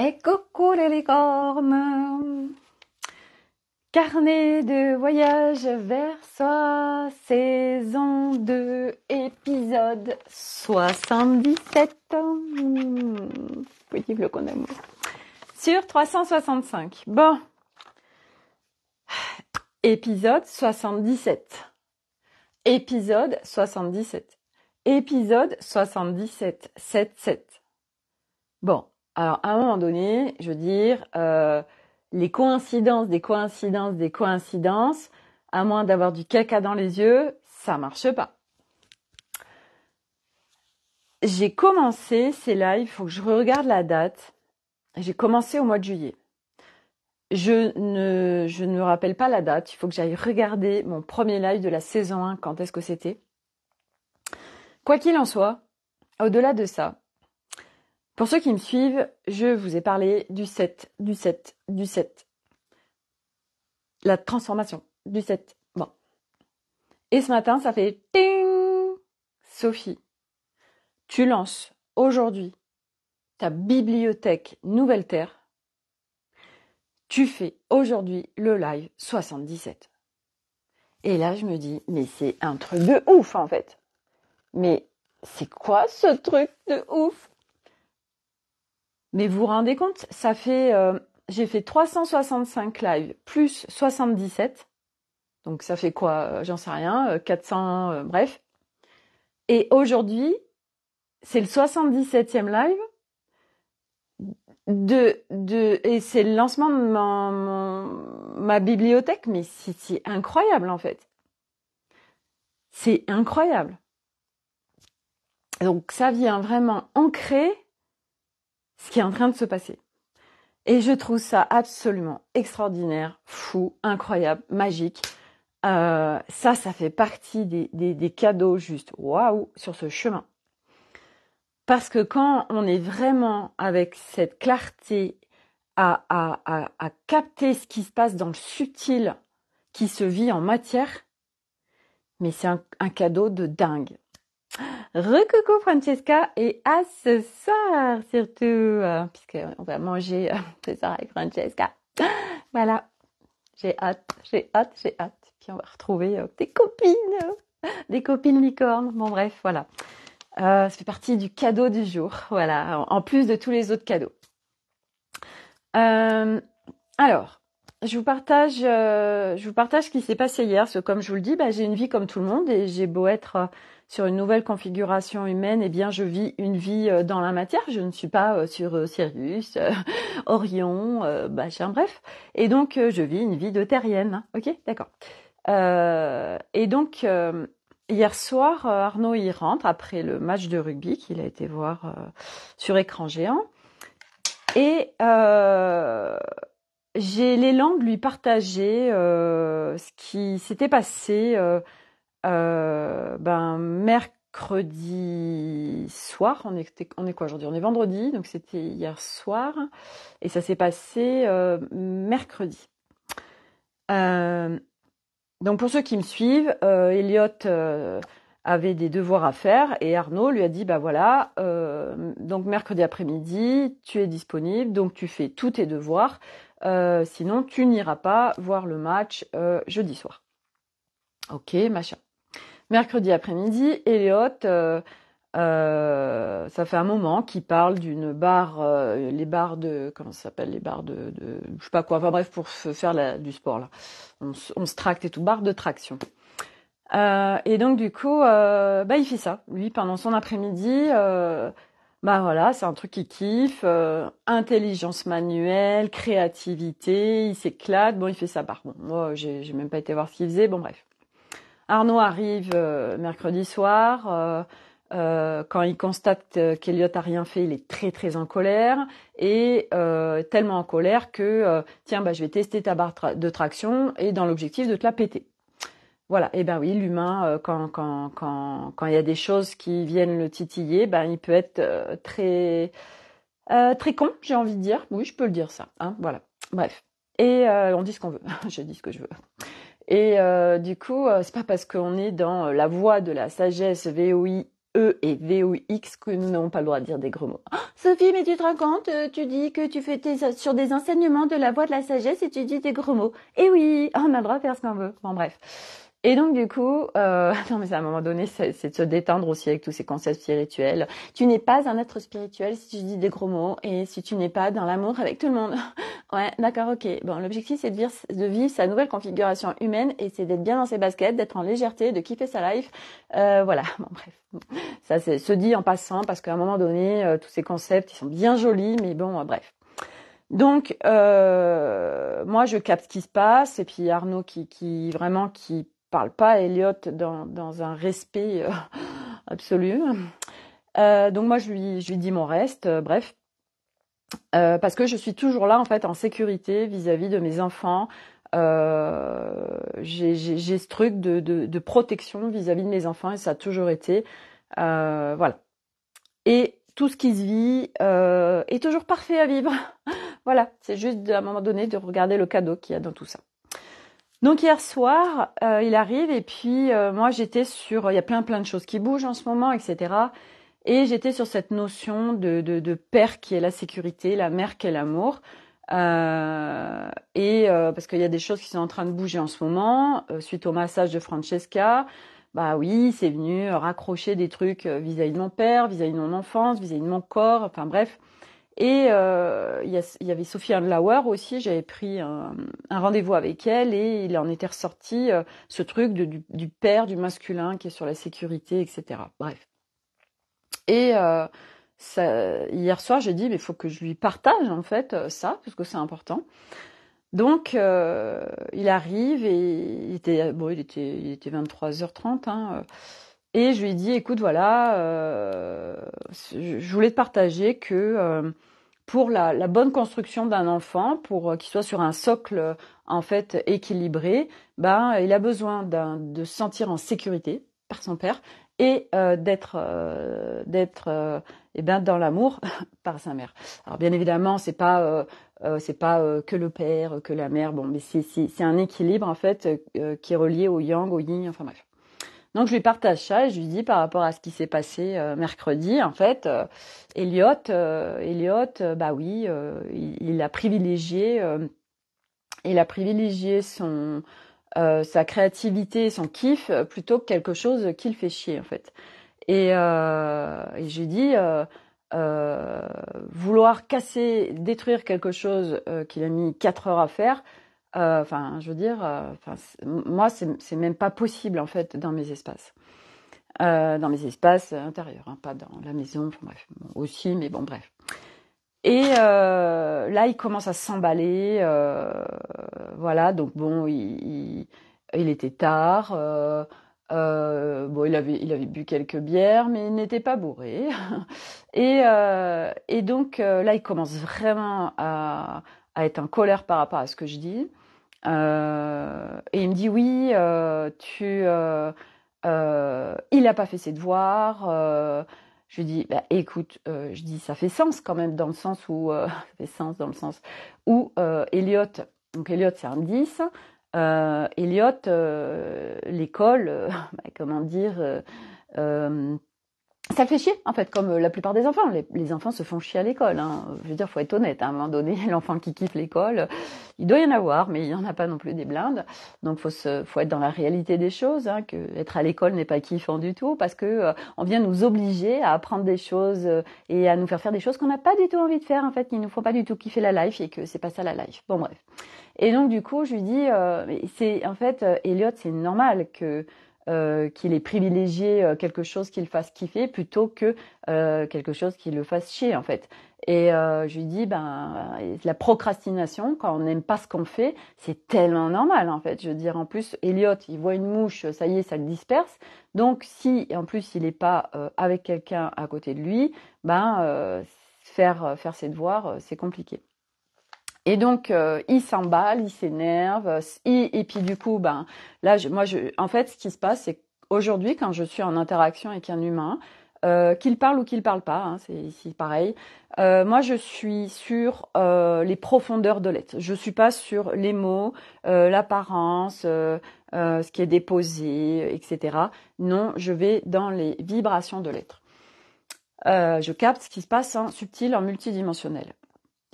Et coucou les licornes Carnet de voyage vers soi, saison 2, épisode 77. Petit bloc qu'on aime. Sur 365. Bon. Épisode 77. Épisode 77. Épisode 77. 7-7. Bon, alors, à un moment donné, je veux dire, euh, les coïncidences, des coïncidences, des coïncidences, à moins d'avoir du caca dans les yeux, ça marche pas. J'ai commencé ces lives, il faut que je regarde la date. J'ai commencé au mois de juillet. Je ne, je ne me rappelle pas la date, il faut que j'aille regarder mon premier live de la saison 1, quand est-ce que c'était. Quoi qu'il en soit, au-delà de ça, pour ceux qui me suivent, je vous ai parlé du 7, du 7, du 7. La transformation du 7. Bon. Et ce matin, ça fait ting Sophie, tu lances aujourd'hui ta bibliothèque Nouvelle Terre. Tu fais aujourd'hui le live 77. Et là, je me dis, mais c'est un truc de ouf en fait. Mais c'est quoi ce truc de ouf mais vous vous rendez compte, ça fait, euh, j'ai fait 365 lives plus 77. Donc ça fait quoi euh, J'en sais rien, 400, euh, bref. Et aujourd'hui, c'est le 77e live de, de et c'est le lancement de ma, ma bibliothèque, mais c'est incroyable en fait. C'est incroyable. Donc ça vient vraiment ancrer ce qui est en train de se passer. Et je trouve ça absolument extraordinaire, fou, incroyable, magique. Euh, ça, ça fait partie des, des, des cadeaux juste waouh sur ce chemin. Parce que quand on est vraiment avec cette clarté à, à, à, capter ce qui se passe dans le subtil qui se vit en matière, mais c'est un cadeau de dingue. Recoucou Francesca et à ce soir surtout, euh, puisque on va manger euh, ce soir avec Francesca. Voilà, j'ai hâte, j'ai hâte, j'ai hâte. Puis on va retrouver euh, des copines, des copines licornes. Bon bref, voilà. ça fait partie du cadeau du jour, voilà, en plus de tous les autres cadeaux. alors, je vous partage, je vous partage ce qui s'est passé hier, parce que comme je vous le dis, bah, j'ai une vie comme tout le monde et j'ai beau être sur une nouvelle configuration humaine, eh bien, je vis une vie euh, dans la matière. Je ne suis pas euh, sur euh, Sirius, Orion, machin, bref. Et donc, je vis une vie de terrienne. Hein. Ok, d'accord. et donc, hier soir, Arnaud y rentre après le match de rugby qu'il a été voir sur écran géant. Et j'ai l'élan de lui partager ce qui s'était passé euh, ben, mercredi soir, on, on est quoi aujourd'hui On est vendredi, donc c'était hier soir, et ça s'est passé euh, mercredi. Euh, donc pour ceux qui me suivent, Elliot avait des devoirs à faire et Arnaud lui a dit bah voilà donc mercredi après-midi tu es disponible donc tu fais tous tes devoirs sinon tu n'iras pas voir le match jeudi soir ok machin mercredi après-midi, Elliot, euh, euh, ça fait un moment qu'il parle d'une barre, euh, les barres de, comment ça s'appelle, les barres de, de, je sais pas quoi, enfin bref, pour faire du sport là. On, se tracte et tout, barre de traction. Euh, et donc du coup, bah il fait ça, lui pendant son après-midi. bah voilà, c'est un truc qu'il kiffe, intelligence manuelle, créativité, il s'éclate. Bon, il fait sa barre. Bon, moi, j'ai même pas été voir ce qu'il faisait. Bon, bref. Arnaud arrive euh, mercredi soir. Euh, euh, quand il constate qu'Eliott a rien fait, il est très très en colère et tellement en colère que tiens bah, je vais tester ta barre de traction et dans l'objectif de te la péter. Voilà, et eh ben oui, l'humain quand il y a des choses qui viennent le titiller, ben il peut être très très con, j'ai envie de dire. Oui, je peux le dire ça. Hein, voilà. Bref. Et on dit ce qu'on veut. je dis ce que je veux. Et euh, du coup, euh, c'est pas parce qu'on est dans euh, la voie de la sagesse i E et V-O-I-X, que nous n'avons pas le droit de dire des gros mots. Oh, Sophie, mais tu te rends euh, tu dis que tu fais tes, sur des enseignements de la voie de la sagesse et tu dis des gros mots. Eh oui, on a le droit de faire ce qu'on veut. Bon bref. Et donc du coup, euh, non mais à un moment donné, c'est de se détendre aussi avec tous ces concepts spirituels. Tu n'es pas un être spirituel si tu dis des gros mots et si tu n'es pas dans l'amour avec tout le monde. ouais, d'accord, ok. Bon, l'objectif c'est de vivre, de vivre sa nouvelle configuration humaine et c'est d'être bien dans ses baskets, d'être en légèreté, de kiffer sa life. Euh, voilà, bon bref. Ça c'est se dit en passant parce qu'à un moment donné, euh, tous ces concepts ils sont bien jolis, mais bon, euh, bref. Donc euh, moi je capte ce qui se passe et puis Arnaud qui, qui vraiment qui parle pas à Elliot dans, un respect euh, absolu. Euh, donc moi je lui, dis mon reste, euh, bref. parce que je suis toujours là en fait en sécurité vis-à-vis de mes enfants. j'ai ce truc de, protection vis-à-vis -vis de mes enfants et ça a toujours été. voilà. Et tout ce qui se vit est toujours parfait à vivre. voilà, c'est juste à un moment donné de regarder le cadeau qu'il y a dans tout ça. Donc hier soir, euh, il arrive et puis euh, moi j'étais sur, il y a plein plein de choses qui bougent en ce moment, etc. Et j'étais sur cette notion de, de, père qui est la sécurité, la mère qui est l'amour. Euh, et parce qu'il y a des choses qui sont en train de bouger en ce moment, suite au massage de Francesca, bah oui, c'est venu raccrocher des trucs vis-à-vis de mon père, vis-à-vis de mon enfance, vis à -vis de mon corps, enfin bref. Et euh, il y, avait Sophie Lauer aussi, j'avais pris un, rendez-vous avec elle et il en était ressorti euh, ce truc du, père, du masculin qui est sur la sécurité, etc. Bref. Et euh, hier soir, j'ai dit, mais il faut que je lui partage en fait ça, parce que c'est important. Donc, il arrive et il était, bon, il était, il était 23h30. Hein, et je lui ai dit, écoute, voilà, je voulais te partager que pour la, la bonne construction d'un enfant, pour euh, qu'il soit sur un socle euh, en fait équilibré, ben, il a besoin de se sentir en sécurité par son père et d'être euh, d'être euh, eh ben dans l'amour par sa mère. Alors bien évidemment, c'est pas c'est pas que le père, que la mère, bon mais c'est c'est un équilibre en fait qui est relié au yang, au yin, enfin bref. Donc je lui partage ça et je lui dis par rapport à ce qui s'est passé euh, mercredi, en fait, euh, Elliot, euh, bah oui, il, a privilégié, il a privilégié son, sa créativité, son kiff, plutôt que quelque chose qui le fait chier, en fait. Et, et je lui dis, vouloir casser, détruire quelque chose qu'il a mis 4 heures à faire, euh, enfin, je veux dire, euh, moi, c'est même pas possible en fait dans mes espaces, euh, dans mes espaces intérieurs, hein, pas dans la maison. Enfin, bref, aussi, mais bon, bref. Et euh, là, il commence à s'emballer, voilà. Donc bon, il, était tard. bon, il avait, bu quelques bières, mais il n'était pas bourré. et, donc là, il commence vraiment à être en colère par rapport à ce que je dis. Euh, et il me dit oui, euh, tu, euh, il n'a pas fait ses devoirs. je lui dis bah, écoute, je dis ça fait sens quand même dans le sens où ça fait sens dans le sens où Elliot, donc Elliot c'est un 10, Elliot l'école, bah, comment dire ça fait chier, en fait, comme euh, la plupart des enfants. Les, enfants se font chier à l'école. Hein. Euh, je veux dire, faut être honnête. Hein. À un moment donné, l'enfant qui kiffe l'école, il doit y en avoir, mais il n'y en a pas non plus des blindes. Donc, faut se, faut être dans la réalité des choses. Hein, que être à l'école n'est pas kiffant du tout, parce que euh, on vient nous obliger à apprendre des choses et à nous faire faire des choses qu'on n'a pas du tout envie de faire, en fait, qui nous faut pas du tout kiffer la life et que c'est pas ça la life. Bon, bref. Et donc, du coup, je lui dis, c'est en fait, Elliot, c'est normal que euh, qu'il ait privilégié euh, quelque chose qu'il fasse kiffer plutôt que euh, quelque chose qui le fasse chier en fait. Et je lui dis, ben, la procrastination, quand on n'aime pas ce qu'on fait, c'est tellement normal en fait. Je veux dire, en plus, Elliot, il voit une mouche, ça y est, ça le disperse. Donc, si en plus il n'est pas avec quelqu'un à côté de lui, ben, faire, faire ses devoirs, c'est compliqué. Et donc, euh, il s'emballe, il s'énerve, euh, et puis du coup, ben, là, moi, en fait, ce qui se passe, c'est qu'aujourd'hui, quand je suis en interaction avec un humain, euh, qu'il parle ou qu'il parle pas, hein, c'est ici pareil. moi, je suis sur les profondeurs de l'être. Je suis pas sur les mots, l'apparence, ce qui est déposé, etc. Non, je vais dans les vibrations de l'être. je capte ce qui se passe en subtil, en multidimensionnel.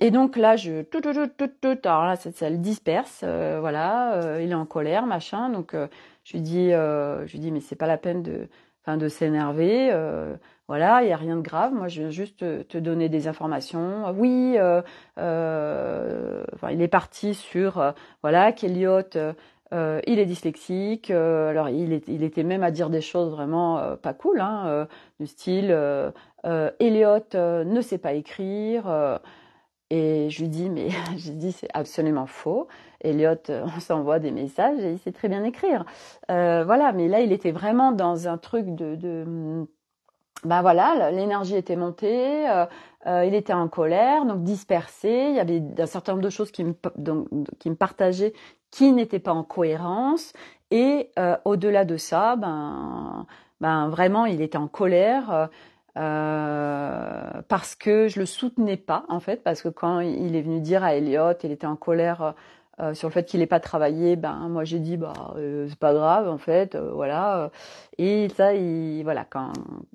Et donc là, je tout tout tout tout Alors là, cette salle disperse. Euh, voilà, euh, il est en colère, machin. Donc euh, je lui dis, je lui dis, mais c'est pas la peine de, enfin, de s'énerver. voilà, il y a rien de grave. Moi, je viens juste te, donner des informations. Ah oui, enfin, il est parti sur, voilà, qu'Eliott, il est dyslexique. alors il, est, il était même à dire des choses vraiment pas cool, hein, du style, Eliott ne sait pas écrire. Et je lui dis, mais j'ai dit, c'est absolument faux. Elliot, euh, on s'envoie des messages et il sait très bien écrire. Euh, voilà, mais là, il était vraiment dans un truc de... Mm, ben voilà, l'énergie était montée, euh, il était en colère, donc dispersé. Il y avait un certain nombre de choses qui me, donc, qui me partageaient qui n'étaient pas en cohérence. Et au-delà de ça, ben, ben vraiment, il était en colère. Euh, parce que je le soutenais pas en fait, parce que quand il est venu dire à Elliot, il était en colère euh, sur le fait qu'il n'ait pas travaillé. Ben moi j'ai dit bah euh, c'est pas grave en fait, voilà. Et ça, il, voilà quand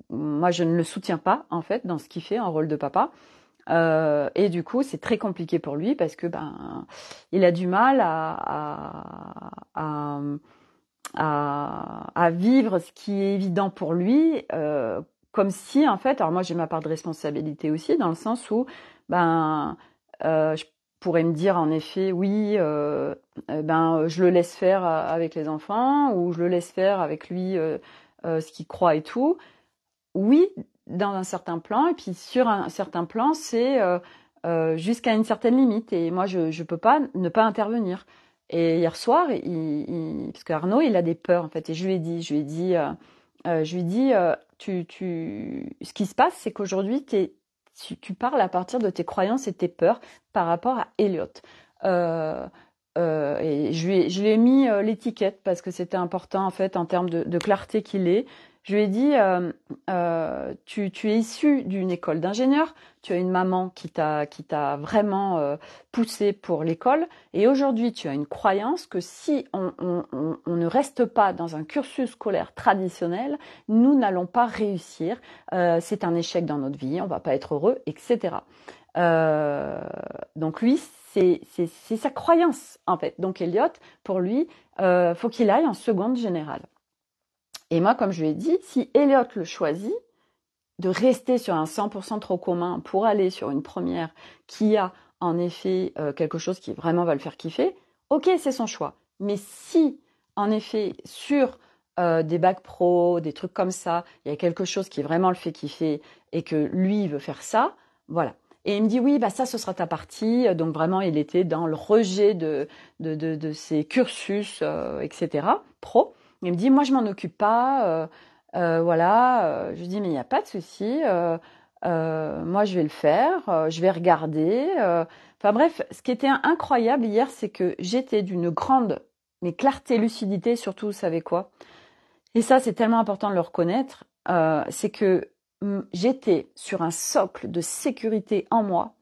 moi je ne le soutiens pas en fait dans ce qu'il fait en rôle de papa. Euh, et du coup, c'est très compliqué pour lui parce que ben, il a du mal à, à, à, à vivre ce qui est évident pour lui euh, comme si en fait, alors moi j'ai ma part de responsabilité aussi dans le sens où ben euh, je pourrais me dire en effet oui euh, euh, ben je le laisse faire avec les enfants ou je le laisse faire avec lui ce qu'il croit et tout. Oui, dans un certain plan et puis sur un certain plan c'est jusqu'à une certaine limite et moi je ne peux pas ne pas intervenir. Et hier soir, il, parce qu'Arnaud, il a des peurs en fait et je lui ai dit, je lui ai dit euh, je lui dis, euh, tu, ce qui se passe, c'est qu'aujourd'hui, tu, parles à partir de tes croyances et tes peurs par rapport à Elliot. Euh, et je lui, ai, mis l'étiquette parce que c'était important en fait en termes de, de clarté qu'il est. Je lui ai dit, euh, euh, tu, es issu d'une école d'ingénieur, tu as une maman qui t'a vraiment euh, poussé pour l'école, et aujourd'hui tu as une croyance que si on, on, ne reste pas dans un cursus scolaire traditionnel, nous n'allons pas réussir. c'est un échec dans notre vie, on va pas être heureux, etc. donc lui, c'est, c'est sa croyance en fait. Donc Elliot, pour lui, faut qu'il aille en seconde générale. Et moi, comme je l'ai dit, si Elliot le choisit, de rester sur un 100% trop commun pour aller sur une première qui a en effet euh, quelque chose qui vraiment va le faire kiffer, ok, c'est son choix. Mais si, en effet, sur euh, des bacs pro, des trucs comme ça, il y a quelque chose qui vraiment le fait kiffer et que lui, veut faire ça, voilà. Et il me dit, oui, bah ça, ce sera ta partie. Donc vraiment, il était dans le rejet de, de, de, ses cursus, euh, etc., pro. Il me dit, moi, je m'en occupe pas. Euh, euh, voilà. Euh, je dis, mais il n'y a pas de souci. moi, je vais le faire. je vais regarder. Enfin bref, ce qui était incroyable hier, c'est que j'étais d'une grande, mais clarté, lucidité, surtout, vous savez quoi Et ça, c'est tellement important de le reconnaître. c'est que hum, j'étais sur un socle de sécurité en moi,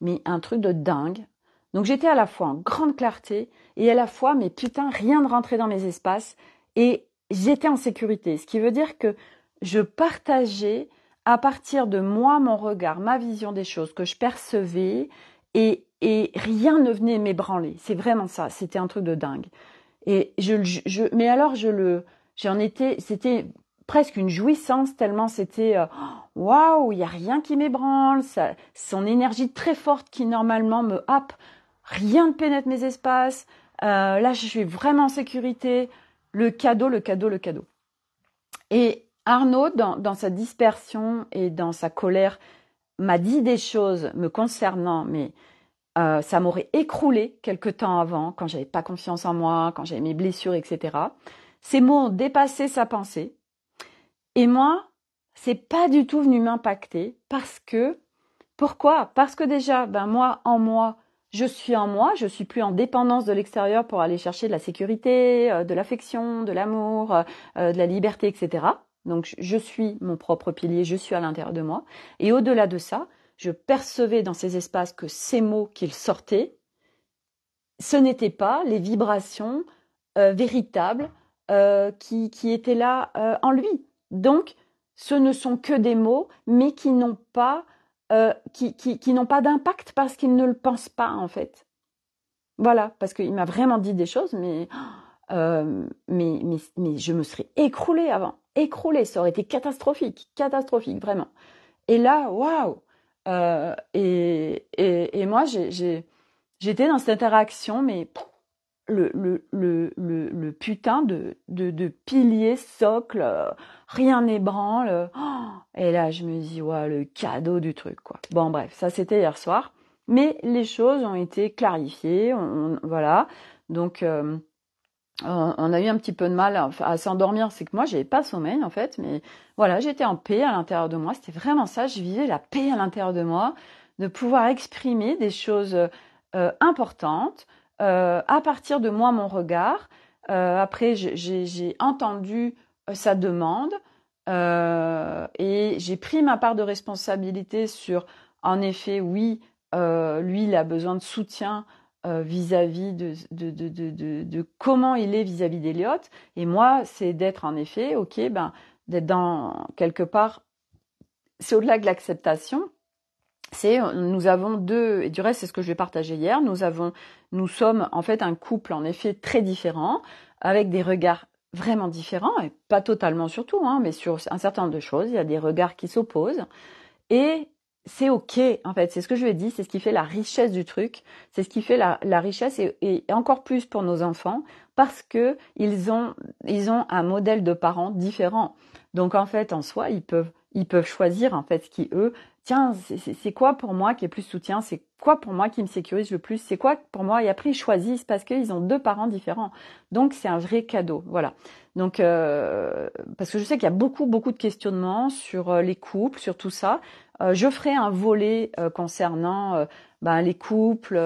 mais un truc de dingue. Donc j'étais à la fois en grande clarté et à la fois, mais putain, rien ne rentrait dans mes espaces, et j'étais en sécurité, ce qui veut dire que je partageais à partir de moi mon regard, ma vision des choses que je percevais et, rien ne venait m'ébranler. C'est vraiment ça, c'était un truc de dingue. Et je, je mais alors je le j'en étais c'était presque une jouissance tellement c'était euh, waouh, il y a rien qui m'ébranle, son énergie très forte qui normalement me happe, rien ne pénètre mes espaces. Euh, là, je suis vraiment en sécurité le cadeau, le cadeau, le cadeau. Et Arnaud, dans, sa dispersion et dans sa colère, m'a dit des choses me concernant, mais euh, ça m'aurait écroulé quelque temps avant, quand j'avais pas confiance en moi, quand j'avais mes blessures, etc. Ces mots ont dépassé sa pensée. Et moi, c'est pas du tout venu m'impacter parce que, pourquoi? Parce que déjà, ben moi, en moi, je suis en moi, je suis plus en dépendance de l'extérieur pour aller chercher de la sécurité, euh, de l'affection, de l'amour, euh, euh, de la liberté, etc. Donc je suis mon propre pilier, je suis à l'intérieur de moi. Et au-delà de ça, je percevais dans ces espaces que ces mots qu'il sortait, ce n'étaient pas les vibrations véritables qui, étaient là en lui. Donc ce ne sont que des mots, mais qui n'ont pas euh, qui, qui, qui n'ont pas d'impact parce qu'ils ne le pensent pas en fait. Voilà, parce qu'il m'a vraiment dit des choses, mais, euh, mais, mais, je me serais écroulée avant, écroulée, ça aurait été catastrophique, catastrophique vraiment. Et là, waouh euh, et, et, et, moi, j'étais dans cette interaction, mais le, le, le, le, putain de, de, de pilier, socle, euh, rien n'ébranle. Euh, et là, je me dis, ouais, le cadeau du truc, quoi. Bon, bref, ça c'était hier soir. Mais les choses ont été clarifiées, on, voilà. Donc, euh, on a eu un petit peu de mal à, s'endormir. C'est que moi, j'avais pas sommeil, en fait. Mais voilà, j'étais en paix à l'intérieur de moi. C'était vraiment ça. Je vivais la paix à l'intérieur de moi, de pouvoir exprimer des choses importantes euh, à partir de moi mon regard. Euh, après, j'ai entendu euh, sa demande et j'ai pris ma part de responsabilité sur, en effet, oui, lui, il a besoin de soutien vis-à-vis de de, de, de, de, comment il est vis-à-vis d'Eliott. Et moi, c'est d'être en effet, ok, ben, d'être dans quelque part, c'est au-delà de l'acceptation, c'est nous avons deux et du reste c'est ce que je vais partager hier nous avons nous sommes en fait un couple en effet très différent avec des regards vraiment différents et pas totalement surtout hein, mais sur un certain nombre de choses il y a des regards qui s'opposent et c'est ok en fait c'est ce que je vais dire c'est ce qui fait la richesse du truc c'est ce qui fait la, la richesse et, et, encore plus pour nos enfants parce que ils ont ils ont un modèle de parents différent donc en fait en soi ils peuvent ils peuvent choisir en fait ce qui eux tiens, c'est quoi pour moi qui est plus soutien C'est quoi pour moi qui me sécurise le plus C'est quoi pour moi Et après, ils choisissent parce qu'ils ont deux parents différents. Donc, c'est un vrai cadeau. Voilà. Donc, euh, parce que je sais qu'il y a beaucoup, beaucoup de questionnements sur euh, les couples, sur tout ça. Euh, je ferai un volet concernant ben, les couples.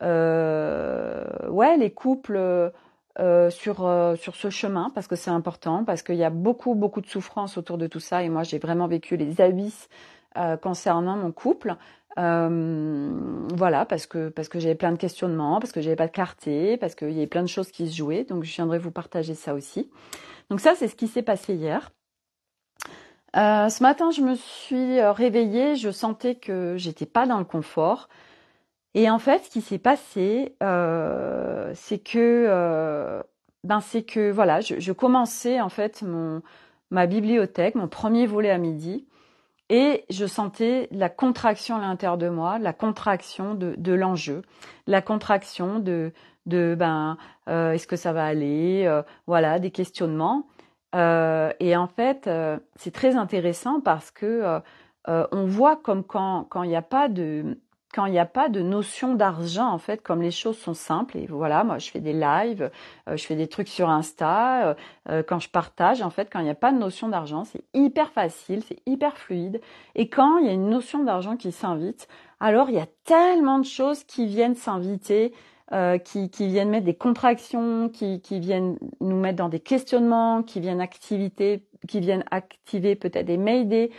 ouais, les couples. sur, sur ce chemin parce que c'est important, parce qu'il y a beaucoup, beaucoup de souffrance autour de tout ça. Et moi, j'ai vraiment vécu les abysses euh, concernant mon couple. Euh, voilà, parce que parce que j'avais plein de questionnements, parce que j'avais pas de clarté, parce qu'il y avait plein de choses qui se jouaient. Donc je viendrai vous partager ça aussi. Donc ça, c'est ce qui s'est passé hier. Euh, ce matin, je me suis réveillée, je sentais que j'étais pas dans le confort. Et en fait, ce qui s'est passé, c'est que, ben, c'est que voilà, je, je, commençais en fait mon ma bibliothèque, mon premier volet à midi, et je sentais la contraction à l'intérieur de moi, la contraction de, de l'enjeu, la contraction de, de ben, euh, est-ce que ça va aller euh, Voilà, des questionnements. Euh, et en fait, euh, c'est très intéressant parce que on voit comme quand il n'y a pas de, quand il n'y a pas de notion d'argent, en fait, comme les choses sont simples, et voilà, moi je fais des lives, euh, je fais des trucs sur Insta, euh, euh, quand je partage, en fait, quand il n'y a pas de notion d'argent, c'est hyper facile, c'est hyper fluide. Et quand il y a une notion d'argent qui s'invite, alors il y a tellement de choses qui viennent s'inviter, qui, viennent mettre des contractions, qui, viennent nous mettre dans des questionnements, qui viennent activité, qui viennent activer peut-être des mayday.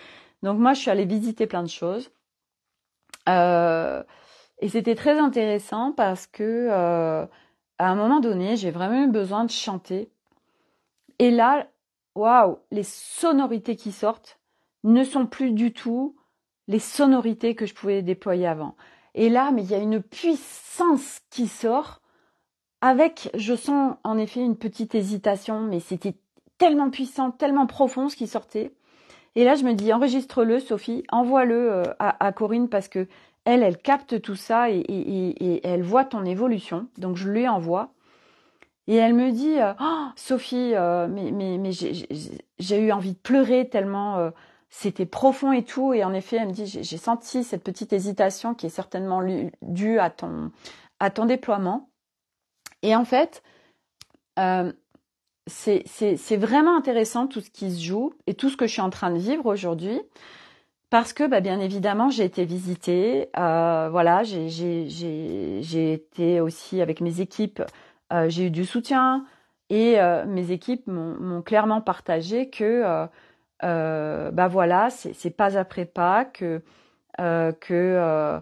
Donc moi je suis allée visiter plein de choses euh, et c'était très intéressant parce que euh, à un moment donné, j'ai vraiment eu besoin de chanter. Et là, waouh, les sonorités qui sortent ne sont plus du tout les sonorités que je pouvais déployer avant. Et là, mais il y a une puissance qui sort avec, je sens en effet une petite hésitation, mais c'était tellement puissant, tellement profond ce qui sortait. Et là, je me dis, enregistre-le, Sophie, envoie-le euh, à, Corinne parce que elle, elle capte tout ça et, elle voit ton évolution. Donc, je lui envoie. Et elle me dit, euh, oh, Sophie, euh, mais, mais, mais j'ai eu envie de pleurer tellement c'était profond et tout. Et en effet, elle me dit, j'ai senti cette petite hésitation qui est certainement due à ton, à ton déploiement. Et en fait, c'est vraiment intéressant tout ce qui se joue et tout ce que je suis en train de vivre aujourd'hui parce que bah, bien évidemment j'ai été visitée, euh, voilà j'ai été aussi avec mes équipes, euh, j'ai eu du soutien et euh, mes équipes m'ont clairement partagé que bah voilà c'est pas après pas que que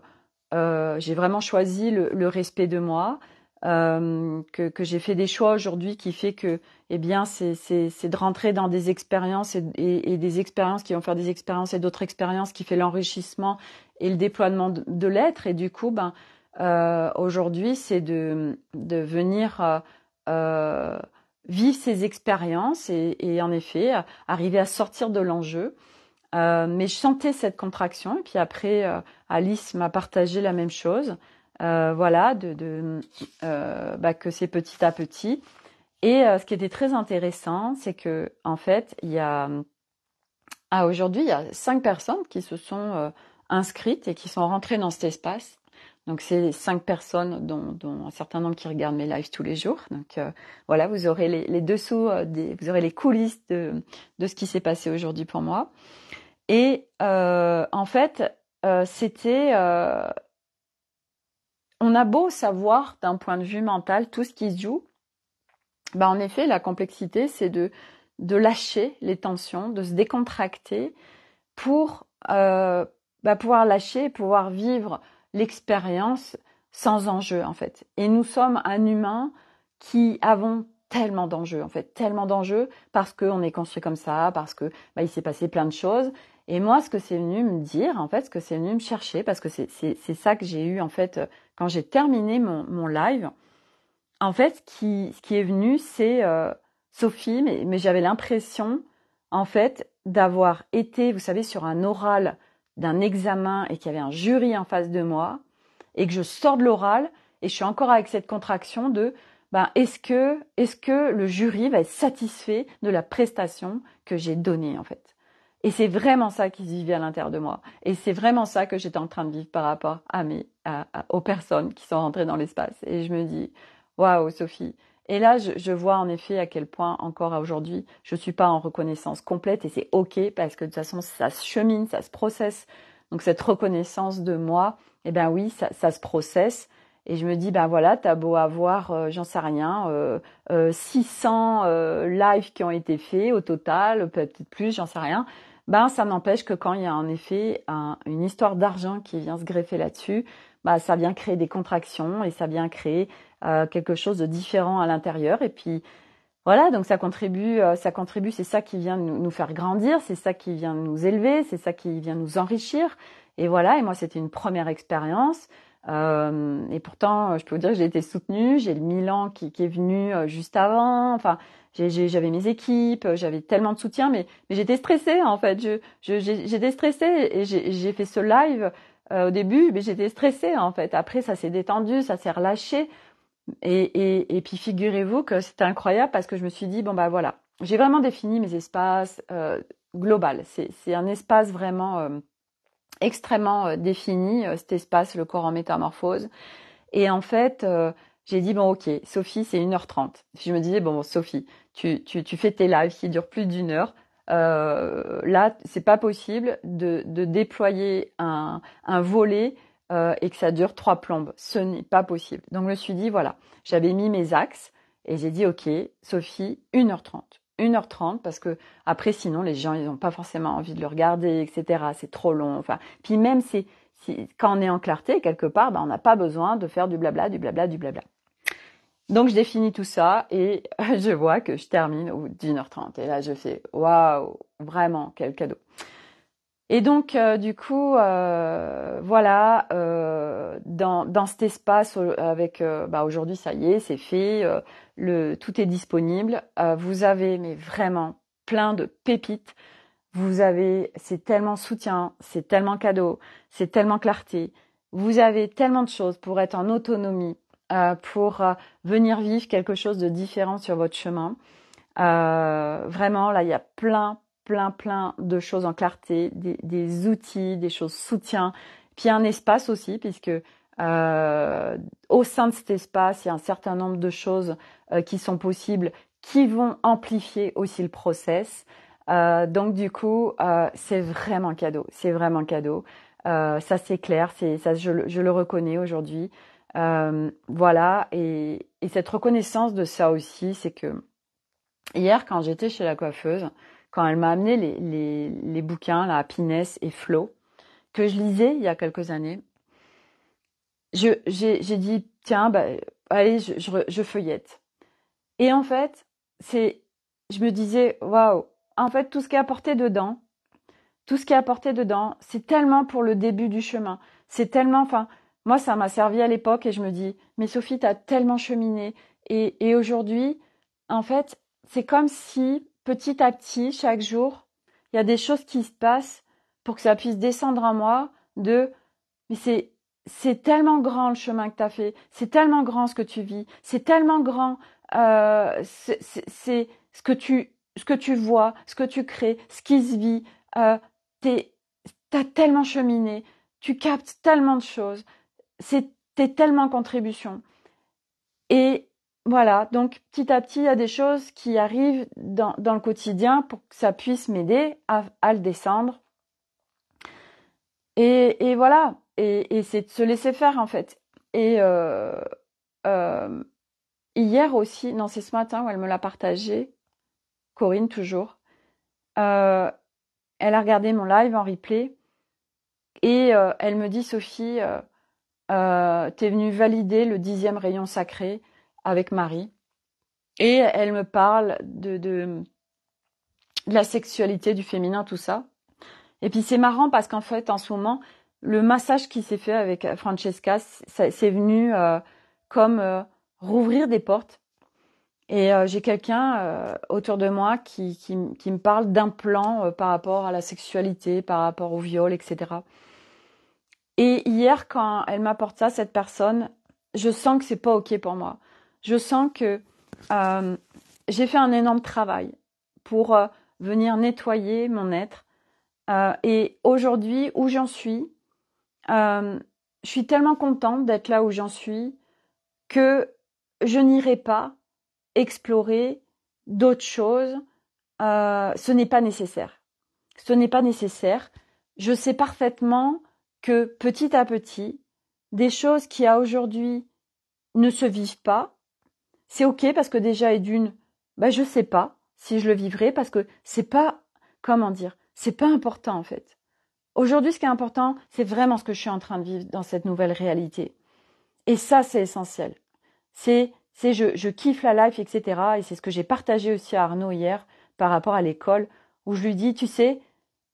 j'ai vraiment choisi le, respect de moi euh, que, j'ai fait des choix aujourd'hui qui fait que eh bien c'est de rentrer dans des expériences et, des expériences qui vont faire des expériences et d'autres expériences qui fait l'enrichissement et le déploiement de, l'être et du coup ben euh, aujourd'hui c'est de, venir euh, vivre ces expériences et, et, en effet arriver à sortir de l'enjeu mais je sentais cette contraction et puis après Alice m'a partagé la même chose euh, voilà, de, de euh, bah, que c'est petit à petit. Et euh, ce qui était très intéressant, c'est que en fait, il y a ah, aujourd'hui, il y a cinq personnes qui se sont euh, inscrites et qui sont rentrées dans cet espace. Donc c'est cinq personnes dont, un certain nombre qui regardent mes lives tous les jours. Donc voilà, vous aurez les, les dessous, des, vous aurez les coulisses de, de ce qui s'est passé aujourd'hui pour moi. Et en fait, c'était on a beau savoir d'un point de vue mental tout ce qui se joue, bah en effet, la complexité, c'est de, de lâcher les tensions, de se décontracter pour euh, bah, pouvoir lâcher, pouvoir vivre l'expérience sans enjeu en fait. Et nous sommes un humain qui avons tellement d'enjeux, en fait, tellement d'enjeux parce qu'on est construit comme ça, parce que bah, il s'est passé plein de choses. Et moi, ce que c'est venu me dire, en fait, ce que c'est venu me chercher, parce que c'est ça que j'ai eu, en fait, quand j'ai terminé mon, live, en fait, ce qui, est venu, c'est euh, Sophie, mais, mais j'avais l'impression, en fait, d'avoir été, vous savez, sur un oral d'un examen et qu'il y avait un jury en face de moi, et que je sors de l'oral, et je suis encore avec cette contraction de ben, est-ce que, est que le jury va être satisfait de la prestation que j'ai donnée, en fait? Et c'est vraiment ça qui se vivait à l'intérieur de moi. Et c'est vraiment ça que j'étais en train de vivre par rapport à mes, aux personnes qui sont rentrées dans l'espace. Et je me dis, waouh, Sophie. Et là, je, vois en effet à quel point, encore aujourd'hui, je ne suis pas en reconnaissance complète et c'est OK parce que de toute façon, ça se chemine, ça se processe. Donc, cette reconnaissance de moi, eh ben oui, ça se processe. Et je me dis, ben voilà, t'as beau avoir, euh, j'en sais rien, 600 euh, euh, lives qui ont été faits au total, peut-être plus, j'en sais rien. Ben, ça n'empêche que quand il y a en effet une histoire d'argent qui vient se greffer là-dessus, ben, ça vient créer des contractions et ça vient créer quelque chose de différent à l'intérieur. Et puis, voilà, donc ça contribue, ça contribue, c'est ça qui vient nous, faire grandir, c'est ça qui vient nous élever, c'est ça qui vient nous enrichir. Et voilà, et moi, c'était une première expérience. Euh, et pourtant, je peux vous dire que j'ai été soutenue. J'ai le Milan qui, est venu euh, juste avant. Enfin, j'avais mes équipes, euh, j'avais tellement de soutien, mais, j'étais stressée en fait. J'étais je, je, stressée et j'ai fait ce live au début, mais j'étais stressée en fait. Après, ça s'est détendu, ça s'est relâché. Et, et, et puis figurez-vous que c'était incroyable parce que je me suis dit bon bah voilà, j'ai vraiment défini mes espaces euh, global. C'est un espace vraiment extrêmement euh, défini, euh, cet espace, le corps en métamorphose. Et en fait, euh, j'ai dit, bon, ok, Sophie, c'est 1h30. je me disais, bon, Sophie, tu, tu, fais tes lives qui durent plus d'une heure. Euh, là, c'est pas possible de, de déployer un, un volet et que ça dure trois plombes. Ce n'est pas possible. Donc, je me suis dit, voilà, j'avais mis mes axes et j'ai dit, OK, Sophie, 1h30. 1h30 parce que après sinon les gens ils n'ont pas forcément envie de le regarder etc c'est trop long enfin puis même quand on est en clarté quelque part ben, on n'a pas besoin de faire du blabla du blabla du blabla donc je définis tout ça et je vois que je termine au 10 h 30 et là je fais waouh vraiment quel cadeau et donc, euh, du coup, euh, voilà, euh, dans, dans, cet espace avec, bah, aujourd'hui, ça y est, c'est fait, le, tout est disponible. vous avez, mais vraiment, plein de pépites. Vous avez, c'est tellement soutien, c'est tellement cadeau, c'est tellement clarté. Vous avez tellement de choses pour être en autonomie, pour venir vivre quelque chose de différent sur votre chemin. vraiment, là, il y a plein, plein, plein de choses en clarté, des, outils, des choses soutien, puis un espace aussi, puisque euh, au sein de cet espace, il y a un certain nombre de choses euh, qui sont possibles, qui vont amplifier aussi le process. Euh, donc du coup, c'est vraiment cadeau, c'est vraiment cadeau. ça c'est clair, c'est ça je, le reconnais aujourd'hui. voilà et, cette reconnaissance de ça aussi, c'est que hier quand j'étais chez la coiffeuse, quand elle m'a amené les, bouquins, la Happiness et Flow, que je lisais il y a quelques années, j'ai dit, tiens, bah, allez, je, je, feuillette. Et en fait, c'est, je me disais, waouh, en fait, tout ce qui est apporté dedans, tout ce qui est apporté dedans, c'est tellement pour le début du chemin. C'est tellement, enfin, moi, ça m'a servi à l'époque et je me dis, mais Sophie, t'as tellement cheminé. Et, et aujourd'hui, en fait, c'est comme si petit à petit, chaque jour, il y a des choses qui se passent pour que ça puisse descendre en moi de mais c'est c'est tellement grand le chemin que tu as fait, c'est tellement grand ce que tu vis, c'est tellement grand euh, c'est ce que tu ce que tu vois, ce que tu crées, ce qui se vit, euh, t'as tellement cheminé, tu captes tellement de choses, c'est t'es tellement contribution. Et voilà, donc petit à petit, il y a des choses qui arrivent dans, le quotidien pour que ça puisse m'aider à, le descendre. Et, et voilà, et, et c'est de se laisser faire en fait. Et euh, euh, hier aussi, non, c'est ce matin où elle me l'a partagé, Corinne toujours. Euh, elle a regardé mon live en replay et elle me dit Sophie, t'es venue valider le dixième rayon sacré avec Marie. Et elle me parle de, de, la sexualité, du féminin, tout ça. Et puis c'est marrant parce qu'en fait, en ce moment, le massage qui s'est fait avec euh, Francesca, c'est venu euh, comme euh, rouvrir des portes. Et j'ai quelqu'un autour de moi qui, qui, qui me parle d'un plan par rapport à la sexualité, par rapport au viol, etc. Et hier, quand elle m'apporte ça, cette personne, je sens que c'est pas ok pour moi je sens que euh, j'ai fait un énorme travail pour euh, venir nettoyer mon être. Euh, et aujourd'hui, où j'en suis, je suis tellement contente d'être là où j'en suis que je n'irai pas explorer d'autres choses. ce n'est pas nécessaire. Ce n'est pas nécessaire. Je sais parfaitement que petit à petit, des choses qui à aujourd'hui ne se vivent pas, c'est ok parce que déjà et d'une, bah je sais pas si je le vivrai parce que c'est pas comment dire, c'est pas important en fait. Aujourd'hui, ce qui est important, c'est vraiment ce que je suis en train de vivre dans cette nouvelle réalité. Et ça, c'est essentiel. C'est, c'est je kiffe la life, etc. Et c'est ce que j'ai partagé aussi à Arnaud hier par rapport à l'école où je lui dis, tu sais,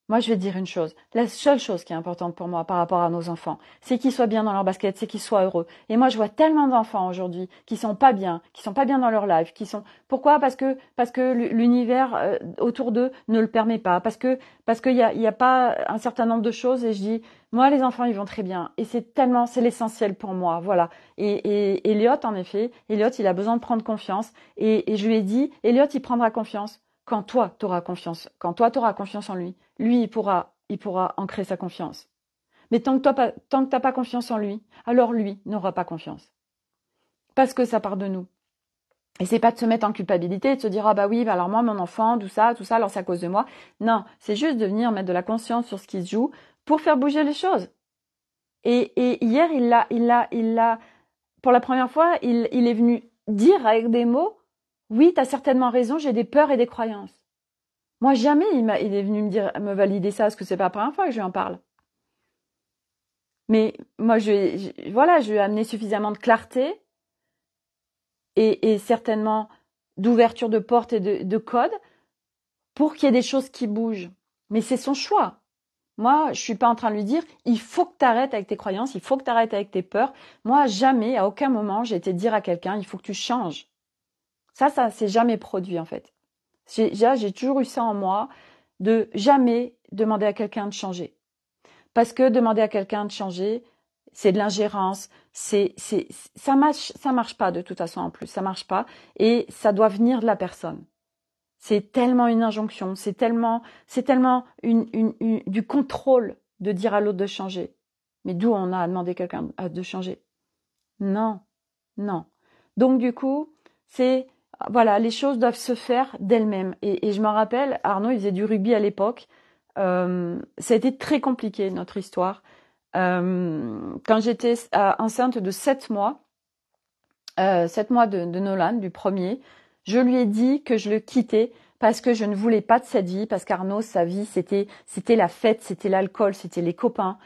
moi, je vais te dire une chose. La seule chose qui est importante pour moi par rapport à nos enfants, c'est qu'ils soient bien dans leur basket, c'est qu'ils soient heureux. Et moi, je vois tellement d'enfants aujourd'hui qui sont pas bien, qui sont pas bien dans leur life, qui sont. Pourquoi Parce que parce que l'univers euh, autour d'eux ne le permet pas, parce que parce qu'il n'y a, y a pas un certain nombre de choses. Et je dis, moi, les enfants, ils vont très bien. Et c'est tellement, c'est l'essentiel pour moi, voilà. Et, Elliot, en effet, Elliot, il a besoin de prendre confiance. Et, et je lui ai dit, Elliot, il prendra confiance quand toi, tu auras confiance, quand toi, tu auras confiance en lui lui, il pourra, il pourra ancrer sa confiance. Mais tant que tu n'as pas confiance en lui, alors lui n'aura pas confiance. Parce que ça part de nous. Et c'est pas de se mettre en culpabilité, de se dire ah bah oui, bah alors moi mon enfant, tout ça, tout ça, alors c'est à cause de moi. Non, c'est juste de venir mettre de la conscience sur ce qui se joue pour faire bouger les choses. Et, et hier il l'a, il l'a, il l'a, pour la première fois, il, il est venu dire avec des mots, oui, t'as certainement raison, j'ai des peurs et des croyances. Moi, jamais il, est venu me dire, me valider ça, parce que c'est pas la première fois que je lui en parle. Mais moi, je, voilà, je lui ai amené suffisamment de clarté et, certainement d'ouverture de portes et de, de code pour qu'il y ait des choses qui bougent. Mais c'est son choix. Moi, je suis pas en train de lui dire, il faut que tu arrêtes avec tes croyances, il faut que tu arrêtes avec tes peurs. Moi, jamais, à aucun moment, j'ai été dire à quelqu'un, il faut que tu changes. Ça, ça s'est jamais produit en fait. J'ai, toujours eu ça en moi de jamais demander à quelqu'un de changer. Parce que demander à quelqu'un de changer, c'est de l'ingérence, c'est, c'est, ça marche, ça marche pas de toute façon en plus, ça marche pas et ça doit venir de la personne. C'est tellement une injonction, c'est tellement, c'est tellement une, une, du contrôle de dire à l'autre de changer. Mais d'où on a demandé quelqu'un de changer Non, non. Donc du coup, c'est voilà, les choses doivent se faire d'elles-mêmes. Et, je m'en rappelle, Arnaud, il faisait du rugby à l'époque. Euh, ça a été très compliqué, notre histoire. Euh, quand j'étais enceinte de 7 mois, euh, sept 7 mois de, de, Nolan, du premier, je lui ai dit que je le quittais parce que je ne voulais pas de cette vie, parce qu'Arnaud, sa vie, c'était, c'était la fête, c'était l'alcool, c'était les copains.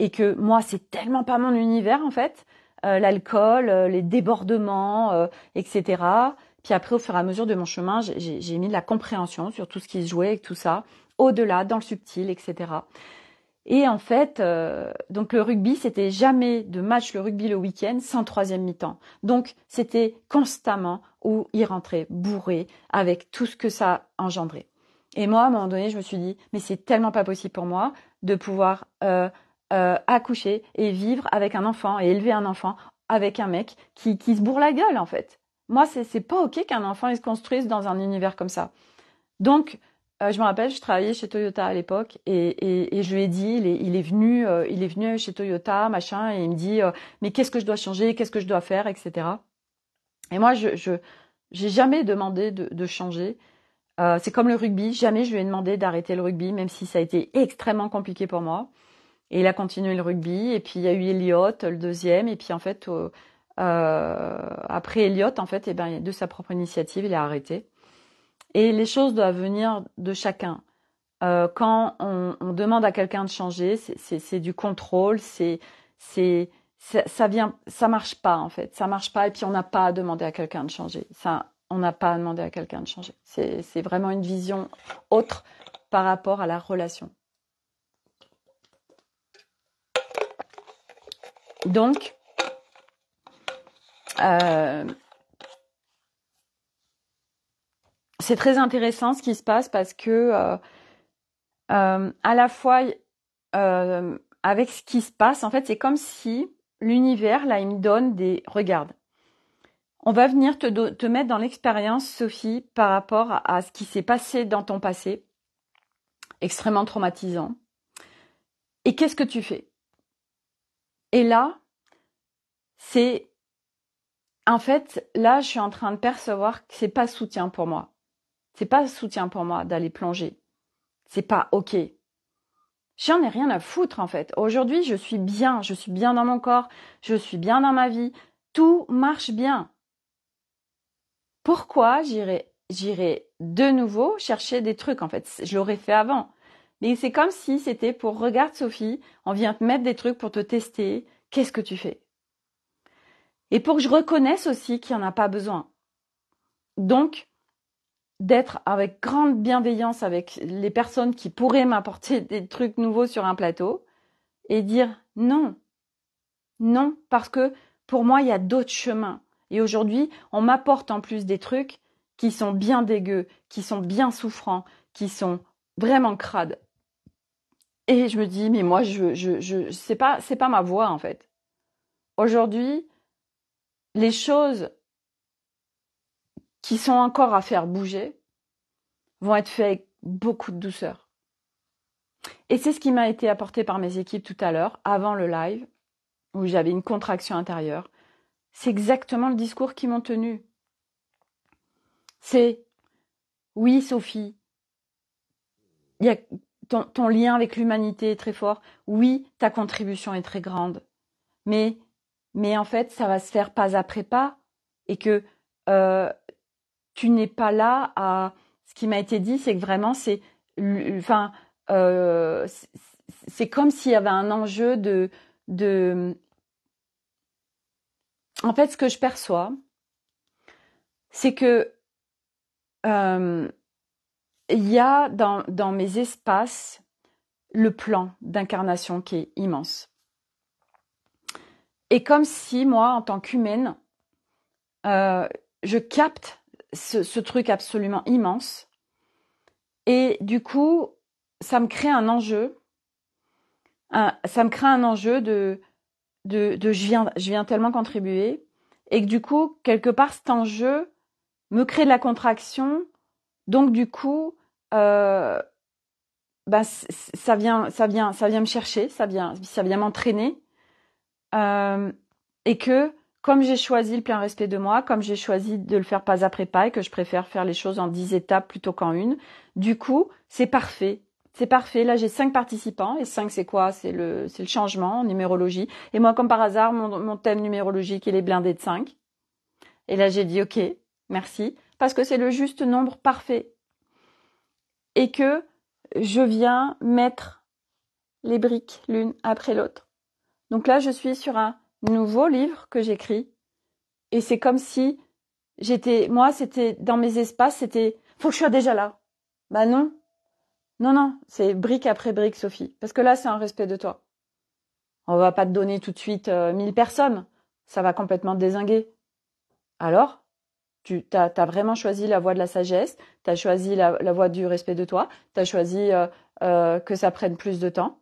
Et que moi, c'est tellement pas mon univers, en fait. l'alcool, les débordements, etc puis après, au fur et à mesure de mon chemin, j'ai mis de la compréhension sur tout ce qui se jouait et tout ça, au-delà, dans le subtil, etc. Et en fait, euh, donc le rugby, c'était jamais de match le rugby le week-end sans troisième mi-temps. Donc c'était constamment où il rentrait bourré avec tout ce que ça engendrait. Et moi, à un moment donné, je me suis dit, mais c'est tellement pas possible pour moi de pouvoir euh, euh, accoucher et vivre avec un enfant et élever un enfant avec un mec qui, qui se bourre la gueule en fait. Moi, c'est n'est pas OK qu'un enfant il se construise dans un univers comme ça. Donc, euh, je me rappelle, je travaillais chez Toyota à l'époque et, et, je lui ai dit, il est, venu, euh, il est venu chez Toyota, machin, et il me dit, euh, mais qu'est-ce que je dois changer, qu'est-ce que je dois faire, etc. Et moi, je, n'ai jamais demandé de, de changer. c'est comme le rugby, jamais je lui ai demandé d'arrêter le rugby, même si ça a été extrêmement compliqué pour moi. Et il a continué le rugby, et puis il y a eu Elliot, le deuxième, et puis en fait, euh, après Elliot, en fait, eh ben, de sa propre initiative, il a arrêté. Et les choses doivent venir de chacun. Euh, quand on, demande à quelqu'un de changer, c'est du contrôle, c'est ça vient, ça marche pas en fait, ça marche pas et puis on n'a pas à demander à quelqu'un de changer. Ça, on n'a pas à demander à quelqu'un de changer. C'est vraiment une vision autre par rapport à la relation. Donc, euh, c'est très intéressant ce qui se passe parce que euh, euh, à la fois avec ce qui se passe, en fait, c'est comme si l'univers, là, il me donne des regards On va venir te, te mettre dans l'expérience, Sophie, par rapport à ce qui s'est passé dans ton passé, extrêmement traumatisant. Et qu'est-ce que tu fais Et là, c'est en fait, là, je suis en train de percevoir que c'est pas soutien pour moi. C'est pas soutien pour moi d'aller plonger. C'est pas OK. J'en ai rien à foutre, en fait. Aujourd'hui, je suis bien. Je suis bien dans mon corps. Je suis bien dans ma vie. Tout marche bien. Pourquoi j'irai, j'irai de nouveau chercher des trucs, en fait? Je l'aurais fait avant. Mais c'est comme si c'était pour, regarde Sophie, on vient te mettre des trucs pour te tester. Qu'est-ce que tu fais? Et pour que je reconnaisse aussi qu'il n'y en a pas besoin. Donc, d'être avec grande bienveillance avec les personnes qui pourraient m'apporter des trucs nouveaux sur un plateau et dire non, non, parce que pour moi, il y a d'autres chemins. Et aujourd'hui, on m'apporte en plus des trucs qui sont bien dégueux, qui sont bien souffrants, qui sont vraiment crades. Et je me dis, mais moi, je, je, je pas, c'est pas ma voix en fait. Aujourd'hui, les choses qui sont encore à faire bouger vont être faites avec beaucoup de douceur. Et c'est ce qui m'a été apporté par mes équipes tout à l'heure, avant le live, où j'avais une contraction intérieure. C'est exactement le discours qu'ils m'ont tenu. C'est oui, Sophie, ton lien avec l'humanité est très fort. Oui, ta contribution est très grande. Mais mais en fait, ça va se faire pas après pas, et que euh, tu n'es pas là à. Ce qui m'a été dit, c'est que vraiment, c'est, enfin, euh, c'est comme s'il y avait un enjeu de, En fait, ce que je perçois, c'est que euh, il y a dans mes espaces le plan d'incarnation qui est immense. Et comme si moi, en tant qu'humaine, euh, je capte ce, truc absolument immense. Et du coup, ça me crée un enjeu. ça me crée un enjeu de, de, je, viens, je viens tellement contribuer. Et que du coup, quelque part, cet enjeu me crée de la contraction. Donc du coup, euh, bah, ça vient, ça vient, ça vient me chercher, ça vient, ça vient m'entraîner. Euh, et que comme j'ai choisi le plein respect de moi, comme j'ai choisi de le faire pas après pas et que je préfère faire les choses en dix étapes plutôt qu'en une, du coup, c'est parfait. C'est parfait. Là, j'ai cinq participants et cinq, c'est quoi C'est le, c'est le changement en numérologie. Et moi, comme par hasard, mon, mon thème numérologique, il est blindé de cinq. Et là, j'ai dit OK, merci, parce que c'est le juste nombre parfait et que je viens mettre les briques l'une après l'autre donc là, je suis sur un nouveau livre que j'écris. Et c'est comme si j'étais, moi, c'était dans mes espaces, c'était, faut que je sois déjà là. Bah non. Non, non, c'est brique après brique, Sophie. Parce que là, c'est un respect de toi. On va pas te donner tout de suite euh, mille personnes. Ça va complètement te désinguer. Alors, tu as, vraiment choisi la voie de la sagesse, tu as choisi la, voie du respect de toi, tu as choisi euh, euh, que ça prenne plus de temps.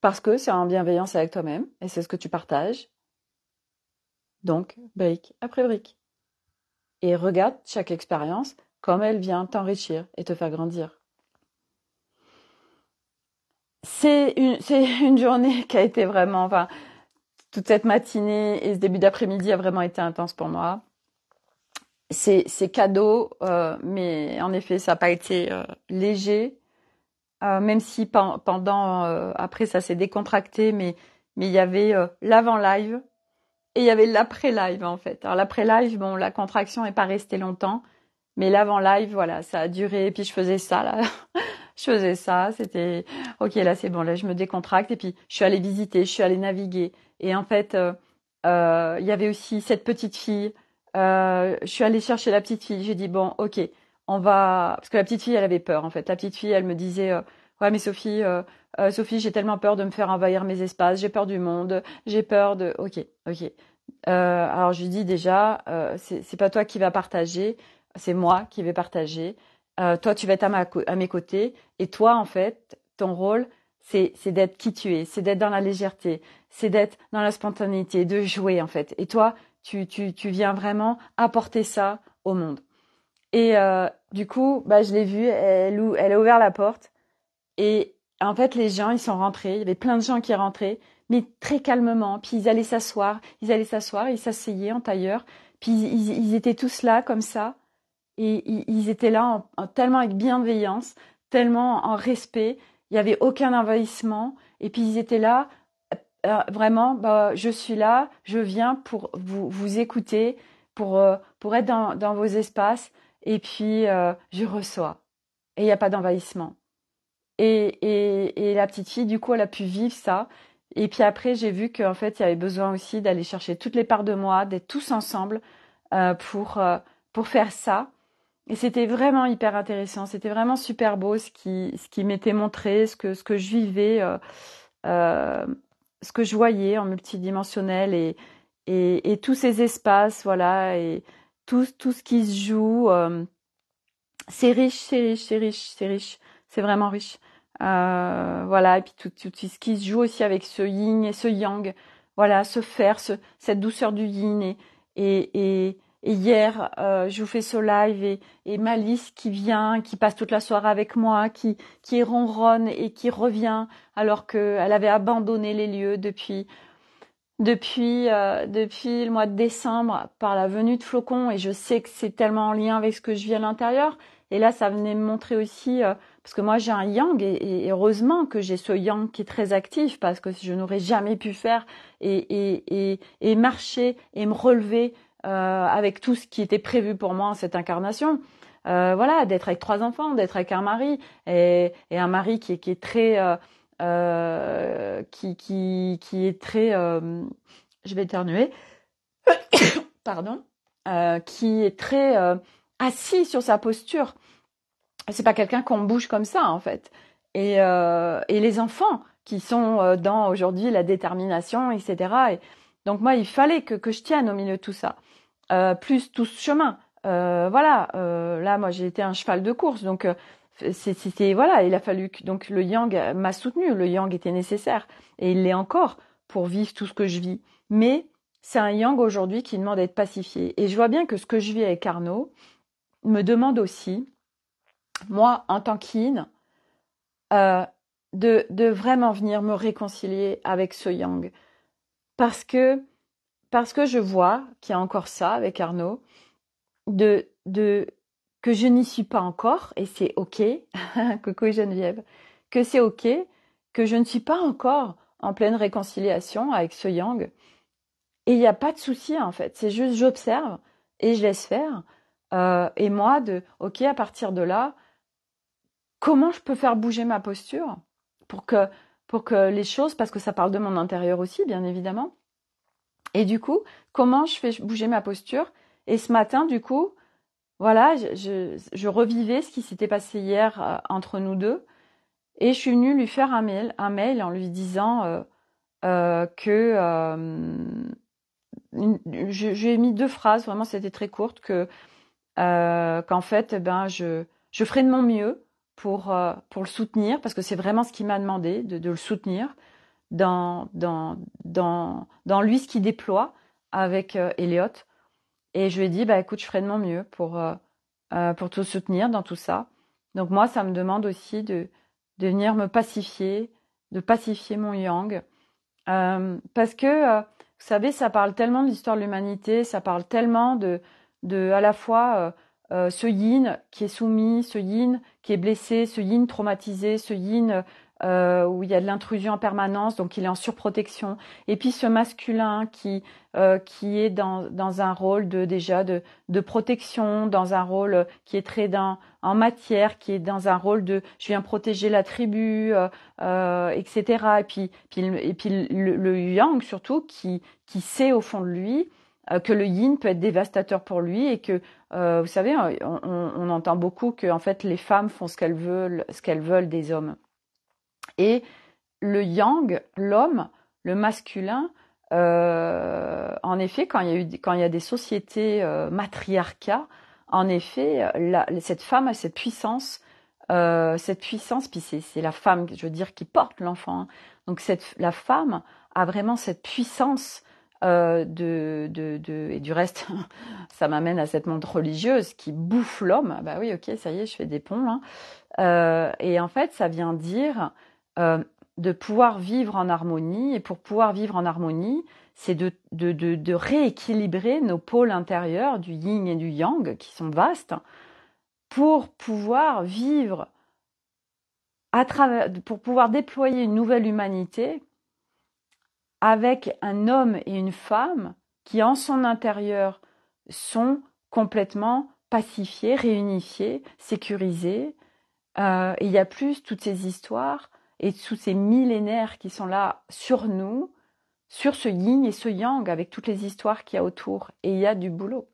Parce que c'est en bienveillance avec toi-même et c'est ce que tu partages. Donc, brique après brique. Et regarde chaque expérience comme elle vient t'enrichir et te faire grandir. C'est une, une, journée qui a été vraiment, enfin, toute cette matinée et ce début d'après-midi a vraiment été intense pour moi. C'est cadeau, euh, mais en effet, ça n'a pas été euh, léger euh, même si pendant, euh, après ça s'est décontracté, mais mais il y avait euh, l'avant-live et il y avait l'après-live en fait. Alors l'après-live, bon, la contraction n'est pas restée longtemps, mais l'avant-live, voilà, ça a duré. Et puis je faisais ça là, je faisais ça, c'était ok là c'est bon là je me décontracte et puis je suis allée visiter, je suis allée naviguer et en fait il y avait aussi cette petite fille. je suis allée chercher la petite fille, j'ai dit bon ok on va parce que la petite fille elle avait peur en fait. La petite fille elle me disait euh, ouais mais Sophie euh, euh, Sophie j'ai tellement peur de me faire envahir mes espaces, j'ai peur du monde, j'ai peur de OK, OK. alors je lui dis déjà c'est pas toi qui va partager, c'est moi qui vais partager. toi tu vas être à, mes côtés et toi en fait ton rôle c'est d'être qui tu es, c'est d'être dans la légèreté, c'est d'être dans la spontanéité, de jouer en fait. Et toi tu tu tu viens vraiment apporter ça au monde. Et euh, du coup, bah, je l'ai vue, elle, elle a ouvert la porte. Et en fait, les gens, ils sont rentrés. Il y avait plein de gens qui rentraient, mais très calmement. Puis ils allaient s'asseoir, ils allaient s'asseoir, ils s'asseyaient en tailleur. Puis ils, ils, étaient tous là, comme ça. Et ils, étaient là tellement avec bienveillance, tellement en respect. Il n'y avait aucun envahissement. Et puis ils étaient là, euh, vraiment, bah, je suis là, je viens pour vous, vous écouter, pour, euh, pour être dans, dans vos espaces et puis euh, je reçois. Et il n'y a pas d'envahissement. Et, et, et, la petite fille, du coup, elle a pu vivre ça. Et puis après, j'ai vu qu'en fait, il y avait besoin aussi d'aller chercher toutes les parts de moi, d'être tous ensemble euh, pour, euh, pour faire ça. Et c'était vraiment hyper intéressant. C'était vraiment super beau ce qui, ce qui m'était montré, ce que, ce que je vivais, ce que je voyais en multidimensionnel et, et, et tous ces espaces, voilà. Et, tout, tout ce qui se joue. Euh, c'est riche, c'est riche, c'est riche, c'est riche. C'est vraiment riche. Euh, voilà, et puis tout, tout, ce qui se joue aussi avec ce yin et ce yang. Voilà, ce faire, ce, cette douceur du yin. Et, et, et, hier, euh, je vous fais ce live et, et Malice qui vient, qui passe toute la soirée avec moi, qui, qui ronronne et qui revient alors qu'elle avait abandonné les lieux depuis depuis, euh, depuis le mois de décembre par la venue de Flocon. et je sais que c'est tellement en lien avec ce que je vis à l'intérieur. Et là, ça venait me montrer aussi, euh, parce que moi j'ai un yang et, heureusement que j'ai ce yang qui est très actif parce que je n'aurais jamais pu faire et, et, et, marcher et me relever euh, avec tout ce qui était prévu pour moi en cette incarnation. Euh, voilà, d'être avec trois enfants, d'être avec un mari et, un mari qui, qui est très euh, qui, qui, qui, est très... Euh, je vais éternuer. Pardon. Euh, qui est très assis sur sa posture. C'est pas quelqu'un qu'on bouge comme ça, en fait. Et, et les enfants qui sont dans aujourd'hui la détermination, etc. Et donc moi, il fallait que, que je tienne au milieu de tout ça. plus tout ce chemin. voilà, là, moi, j'ai été un cheval de course. Donc c'était voilà, il a fallu que donc le yang m'a soutenu, le yang était nécessaire et il l'est encore pour vivre tout ce que je vis. Mais c'est un yang aujourd'hui qui demande d'être pacifié et je vois bien que ce que je vis avec Arnaud me demande aussi moi en tant qu'in euh, de, de vraiment venir me réconcilier avec ce yang parce que parce que je vois qu'il y a encore ça avec Arnaud de de que je n'y suis pas encore, et c'est OK, coucou Geneviève, que c'est OK, que je ne suis pas encore en pleine réconciliation avec ce yang. Et il n'y a pas de souci en fait, c'est juste j'observe et je laisse faire. Euh, et moi, de OK, à partir de là, comment je peux faire bouger ma posture pour que, pour que les choses, parce que ça parle de mon intérieur aussi, bien évidemment. Et du coup, comment je fais bouger ma posture Et ce matin, du coup, voilà, je, revivais ce qui s'était passé hier euh, entre nous deux. Et je suis venue lui faire un mail, un mail en lui disant euh, euh, que j'ai mis deux phrases, vraiment c'était très courte, que qu'en fait, eh ben je, je ferai de mon mieux pour, pour le soutenir, parce que c'est vraiment ce qu'il m'a demandé, de, le soutenir dans, dans, dans, dans lui ce qu'il déploie avec Elliot et je lui ai dit, bah, écoute, je ferai de mon mieux pour, euh, euh, pour te soutenir dans tout ça. Donc moi, ça me demande aussi de, de venir me pacifier, de pacifier mon yang. Euh, parce que, vous savez, ça parle tellement de l'histoire de l'humanité, ça parle tellement de, de à la fois euh, ce yin qui est soumis, ce yin qui est blessé, ce yin traumatisé, ce yin euh, où il y a de l'intrusion en permanence, donc il est en surprotection. Et puis ce masculin qui euh, qui est dans, dans un rôle de déjà de, de protection, dans un rôle qui est très dans, en matière, qui est dans un rôle de je viens protéger la tribu, etc. Et puis, et puis le, le, yang surtout qui qui sait au fond de lui euh, que le yin peut être dévastateur pour lui et que euh, vous savez on, entend beaucoup que en fait les femmes font ce qu'elles veulent ce qu'elles veulent des hommes et le yang l'homme le masculin euh, en effet quand il y a eu quand il y a des sociétés matriarcales, en effet cette femme a cette puissance cette puissance puis c'est la femme je veux dire qui porte l'enfant hein. donc la femme a vraiment cette puissance euh, et du reste, ça m'amène à cette montre religieuse qui bouffe l'homme. Bah oui, ok, ça y est, je fais des ponts. Hein. Euh, et en fait, ça vient dire euh, de pouvoir vivre en harmonie. Et pour pouvoir vivre en harmonie, c'est de, de rééquilibrer nos pôles intérieurs du yin et du yang, qui sont vastes, pour pouvoir vivre à travers, pour pouvoir déployer une nouvelle humanité avec un homme et une femme qui en son intérieur sont complètement pacifiés, réunifiés, sécurisés. Euh, et il y a plus toutes ces histoires et tous ces millénaires qui sont là sur nous, sur ce yin et ce yang, avec toutes les histoires qu'il y a autour. Et il y a du boulot.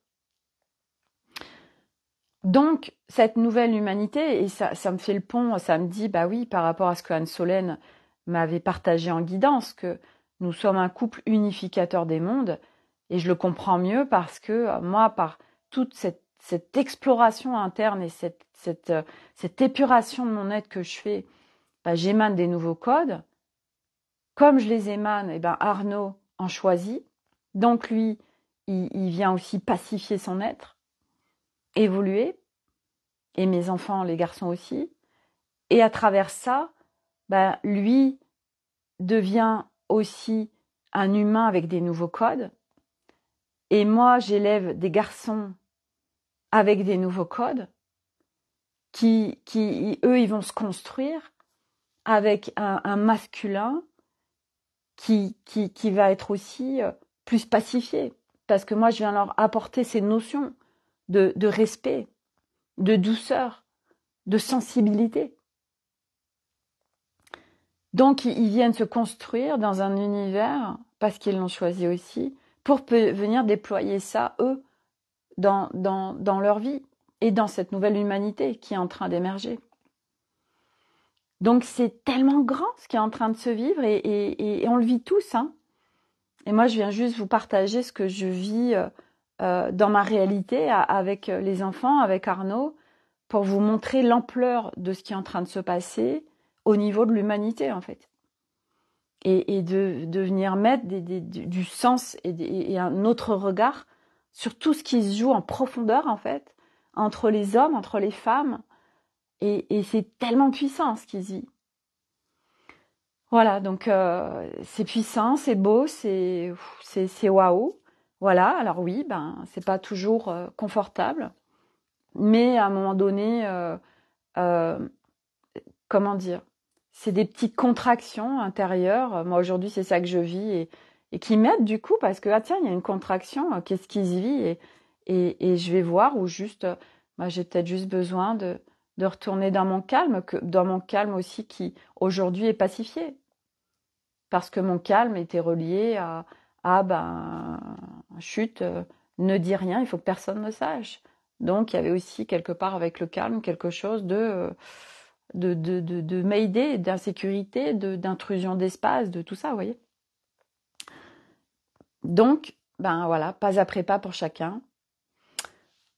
Donc, cette nouvelle humanité, et ça, ça, me fait le pont, ça me dit, bah oui, par rapport à ce que Anne Solène m'avait partagé en guidance, que nous sommes un couple unificateur des mondes et je le comprends mieux parce que euh, moi, par toute cette, exploration interne et euh, cette, épuration de mon être que je fais, bah, j'émane des nouveaux codes. Comme je les émane, et eh ben Arnaud en choisit. Donc lui, il, vient aussi pacifier son être, évoluer, et mes enfants, les garçons aussi. Et à travers ça, ben, lui devient aussi un humain avec des nouveaux codes. Et moi, j'élève des garçons avec des nouveaux codes qui, qui eux, ils vont se construire avec un, masculin qui, qui, qui va être aussi euh, plus pacifié. Parce que moi, je viens leur apporter ces notions de respect, de douceur, de sensibilité. Donc ils viennent se construire dans un univers, parce qu'ils l'ont choisi aussi, pour venir déployer ça, eux, dans, leur vie et dans cette nouvelle humanité qui est en train d'émerger. Donc c'est tellement grand ce qui est en train de se vivre et, on le vit tous. Hein. Et moi, je viens juste vous partager ce que je vis euh, euh, dans ma réalité avec euh, les enfants, avec Arnaud, pour vous montrer l'ampleur de ce qui est en train de se passer au niveau de l'humanité en fait. Et, de, venir mettre du sens et, un autre regard sur tout ce qui se joue en profondeur en fait, entre les hommes, entre les femmes. Et, c'est tellement puissant ce qu'ils y Voilà, donc euh, c'est puissant, c'est beau, c'est c'est waouh. Voilà, alors oui, ben c'est pas toujours euh, confortable, mais à un moment donné, euh, comment dire, c'est des petites contractions intérieures. Moi aujourd'hui, c'est ça que je vis et, et qui m'aident, du coup parce que ah tiens, il y a une contraction, euh, qu'est-ce qui se vit et, et, je vais voir ou juste, euh, bah, j'ai peut-être juste besoin de, de retourner dans mon calme, que, dans mon calme aussi qui aujourd'hui est pacifié. Parce que mon calme était relié à ah ben chute, euh, ne dis rien, il faut que personne ne sache. Donc il y avait aussi quelque part avec le calme quelque chose de de, de, de, d'insécurité, d'intrusion d'espace, de tout ça, vous voyez. Donc, ben voilà, pas après pas pour chacun.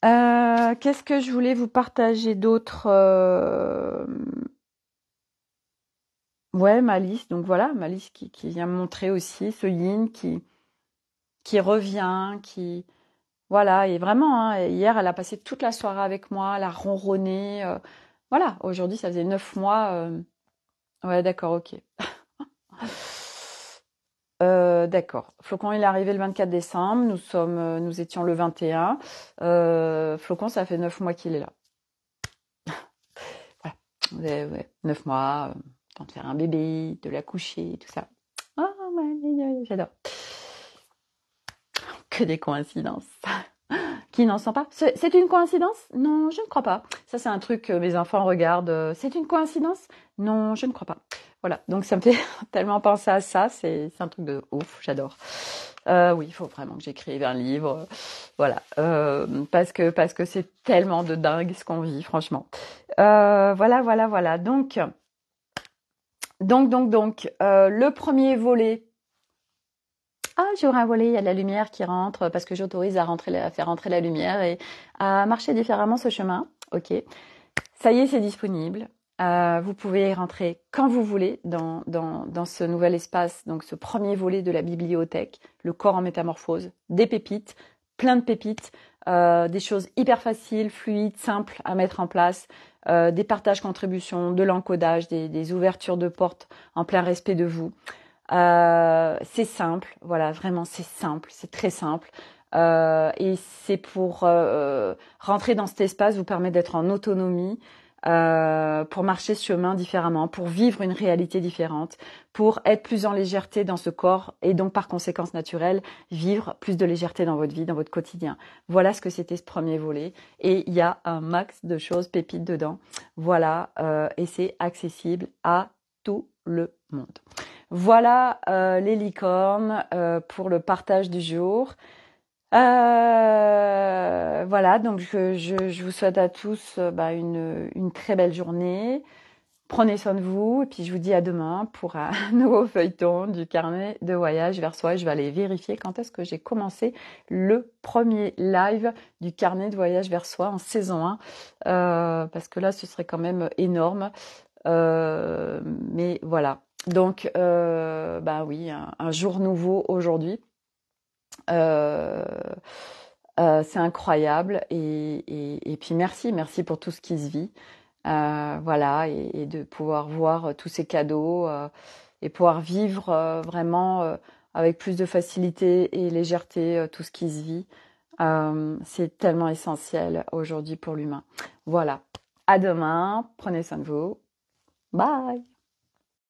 Euh, qu'est-ce que je voulais vous partager d'autre euh, ouais, Ouais, Malice, donc voilà, Malice qui, qui vient me montrer aussi ce qui, qui revient, qui, voilà, et vraiment, hein, hier, elle a passé toute la soirée avec moi, elle a ronronné, euh, voilà, aujourd'hui, ça faisait neuf mois. Euh, ouais, d'accord, ok. Euh, d'accord. Flocon, il est arrivé le 24 décembre. Nous sommes, euh, nous étions le 21. Flocon, ça fait neuf mois qu'il est là. voilà, neuf mois. temps de faire un bébé, de l'accoucher, tout ça. oh, j'adore. Que des coïncidences. qui n'en sent pas. C'est une coïncidence Non, je ne crois pas. Ça, c'est un truc que mes enfants regardent. C'est une coïncidence Non, je ne crois pas. Voilà, donc ça me fait tellement penser à ça. C'est un truc de ouf, j'adore. Euh, oui, il faut vraiment que j'écrive un livre. Voilà, euh, parce que parce que c'est tellement de dingue ce qu'on vit, franchement. Euh, voilà, voilà, voilà. Donc, donc, donc, donc, le premier volet ah j'ouvre un volet, il y a de la lumière qui rentre parce que j'autorise à à faire rentrer la lumière et à marcher différemment ce chemin. Ok, ça y est, c'est disponible. Euh, vous pouvez rentrer quand vous voulez dans, dans, ce nouvel espace, donc ce premier volet de la bibliothèque, le corps en métamorphose, des pépites, plein de pépites, euh, des choses hyper faciles, fluides, simples à mettre en place, euh, des partages contributions, de l'encodage, des, des ouvertures de portes en plein respect de vous. Euh, c'est simple, voilà, vraiment c'est simple, c'est très simple. Euh, et c'est pour euh, rentrer dans cet espace vous permet d'être en autonomie, euh, pour marcher ce chemin différemment, pour vivre une réalité différente, pour être plus en légèreté dans ce corps et donc par conséquence naturelle, vivre plus de légèreté dans votre vie, dans votre quotidien. Voilà ce que c'était ce premier volet. Et il y a un max de choses pépites dedans. Voilà, et c'est accessible à tout le monde. Voilà euh, les licornes euh, pour le partage du jour. Euh, voilà, donc je, je, vous souhaite à tous bah, une, une, très belle journée. Prenez soin de vous et puis je vous dis à demain pour un nouveau feuilleton du carnet de voyage vers soi. Je vais aller vérifier quand est-ce que j'ai commencé le premier live du carnet de voyage vers soi en saison 1 parce que là ce serait quand même énorme. mais voilà, donc, euh, bah oui, un, jour nouveau aujourd'hui. Euh, euh, c'est incroyable. Et, puis merci, merci pour tout ce qui se vit. voilà, et, et, de pouvoir voir tous ces cadeaux et pouvoir vivre vraiment avec plus de facilité et légèreté tout ce qui se vit. c'est tellement essentiel aujourd'hui pour l'humain. Voilà. À demain. Prenez soin de vous. Bye.